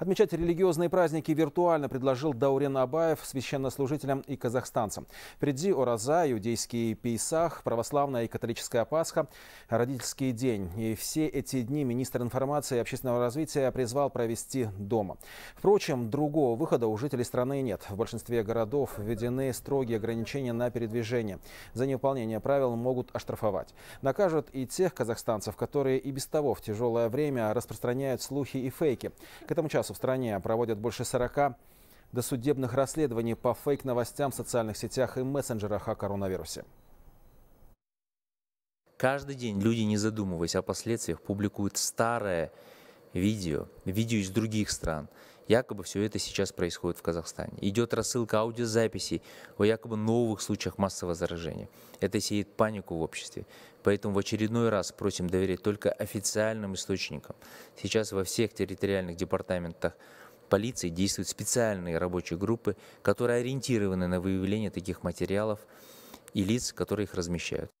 Отмечать религиозные праздники виртуально предложил Даурен Абаев священнослужителям и казахстанцам. Впереди Ораза, иудейский Пейсах, православная и католическая Пасха, родительский день. И все эти дни министр информации и общественного развития призвал провести дома. Впрочем, другого выхода у жителей страны нет. В большинстве городов введены строгие ограничения на передвижение. За невыполнение правил могут оштрафовать. Накажут и тех казахстанцев, которые и без того в тяжелое время распространяют слухи и фейки. К этому часу в стране а проводят больше 40 досудебных расследований по фейк-новостям в социальных сетях и мессенджерах о коронавирусе. Каждый день люди, не задумываясь о последствиях, публикуют старое видео, видео из других стран, Якобы все это сейчас происходит в Казахстане. Идет рассылка аудиозаписей о якобы новых случаях массового заражения. Это сеет панику в обществе. Поэтому в очередной раз просим доверять только официальным источникам. Сейчас во всех территориальных департаментах полиции действуют специальные рабочие группы, которые ориентированы на выявление таких материалов и лиц, которые их размещают.